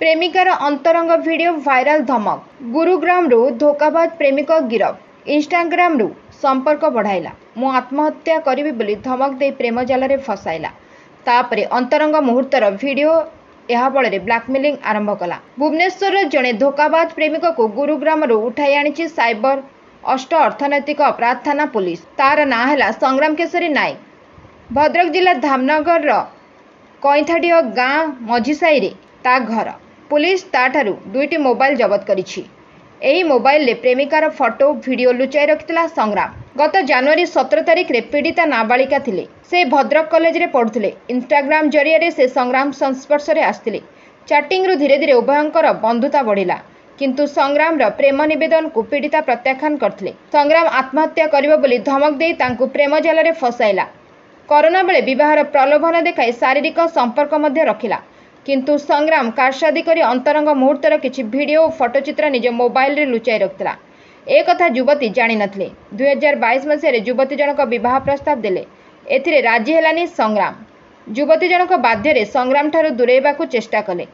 प्रेमिक र अन्तरङ भिड भाइराल धमक गुरुग्राम रु धाबाद प्रेमिक गिरफन्सग्राम्रु सम्पर्क बढाइला म आत्महत्या गरे धमक दे प्रेम जालर फसैला त अन्तरङ मुर्तर भिडियो यहाँले आरम्भ कला भुवनेश्वर जन धोका प्रेमिकको गुरुग्राम उठाइ साइबर अष्ट अर्थनैतिक अपराध थान पुलिस तार ना नाँहेलाङ्राम केशरी नायक भद्रक जिल्ला धामनगर र कैथाडि गाँ मझिसी र घर ପୁଲିସ୍ ତା'ଠାରୁ ଦୁଇଟି ମୋବାଇଲ୍ ଜବତ କରିଛି ଏହି ମୋବାଇଲରେ ପ୍ରେମିକାର ଫଟୋ ଭିଡ଼ିଓ ଲୁଚାଇ ରଖିଥିଲା ସଂଗ୍ରାମ ଗତ ଜାନୁଆରୀ ସତର ତାରିଖରେ ପୀଡ଼ିତା ନାବାଳିକା ଥିଲେ ସେ ଭଦ୍ରକ କଲେଜରେ ପଢ଼ୁଥିଲେ ଇନ୍ଷ୍ଟାଗ୍ରାମ ଜରିଆରେ ସେ ସଂଗ୍ରାମ ସଂସ୍ପର୍ଶରେ ଆସିଥିଲେ ଚାଟିଂରୁ ଧୀରେ ଧୀରେ ଉଭୟଙ୍କର ବନ୍ଧୁତା ବଢ଼ିଲା କିନ୍ତୁ ସଂଗ୍ରାମର ପ୍ରେମ ନିବେଦନକୁ ପୀଡ଼ିତା ପ୍ରତ୍ୟାଖ୍ୟାନ କରିଥିଲେ ସଂଗ୍ରାମ ଆତ୍ମହତ୍ୟା କରିବ ବୋଲି ଧମକ ଦେଇ ତାଙ୍କୁ ପ୍ରେମ ଜାଲରେ ଫସାଇଲା କରୋନା ବେଳେ ବିବାହର ପ୍ରଲୋଭନ ଦେଖାଇ ଶାରୀରିକ ସମ୍ପର୍କ ମଧ୍ୟ ରଖିଲା କିନ୍ତୁ ସଂଗ୍ରାମ କାରସାଦି କରି ଅନ୍ତରଙ୍ଗ ମୁହୂର୍ତ୍ତର କିଛି ଭିଡ଼ିଓ ଓ ଫଟୋଚିତ୍ର ନିଜ ମୋବାଇଲରେ ଲୁଚାଇ ରଖିଥିଲା ଏ କଥା ଯୁବତୀ ଜାଣିନଥିଲେ ଦୁଇହଜାର ବାଇଶ ମସିହାରେ ଯୁବତୀ ଜଣକ ବିବାହ ପ୍ରସ୍ତାବ ଦେଲେ ଏଥିରେ ରାଜି ହେଲାନି ସଂଗ୍ରାମ ଯୁବତୀ ଜଣକ ବାଧ୍ୟରେ ସଂଗ୍ରାମଠାରୁ ଦୂରେଇବାକୁ ଚେଷ୍ଟା କଲେ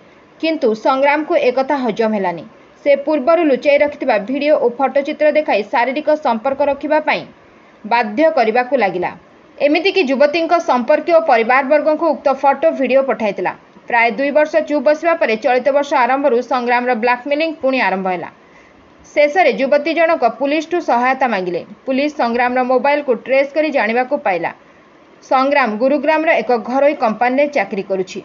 କିନ୍ତୁ ସଂଗ୍ରାମକୁ ଏକଥା ହଜମ ହେଲାନି ସେ ପୂର୍ବରୁ ଲୁଚାଇ ରଖିଥିବା ଭିଡ଼ିଓ ଓ ଫଟୋଚିତ୍ର ଦେଖାଇ ଶାରୀରିକ ସମ୍ପର୍କ ରଖିବା ପାଇଁ ବାଧ୍ୟ କରିବାକୁ ଲାଗିଲା ଏମିତିକି ଯୁବତୀଙ୍କ ସମ୍ପର୍କୀୟ ଓ ପରିବାରବର୍ଗଙ୍କୁ ଉକ୍ତ ଫଟୋ ଭିଡ଼ିଓ ପଠାଇଥିଲା ପ୍ରାୟ ଦୁଇ ବର୍ଷ ଚୁପ୍ ବସିବା ପରେ ଚଳିତ ବର୍ଷ ଆରମ୍ଭରୁ ସଂଗ୍ରାମର ବ୍ଲାକ୍ମେଲିଂ ପୁଣି ଆରମ୍ଭ ହେଲା ଶେଷରେ ଯୁବତୀ ଜଣକ ପୁଲିସଠୁ ସହାୟତା ମାଗିଲେ ପୁଲିସ ସଂଗ୍ରାମର ମୋବାଇଲକୁ ଟ୍ରେସ୍ କରି ଜାଣିବାକୁ ପାଇଲା ସଂଗ୍ରାମ ଗୁରୁଗ୍ରାମର ଏକ ଘରୋଇ କମ୍ପାନୀରେ ଚାକିରି କରୁଛି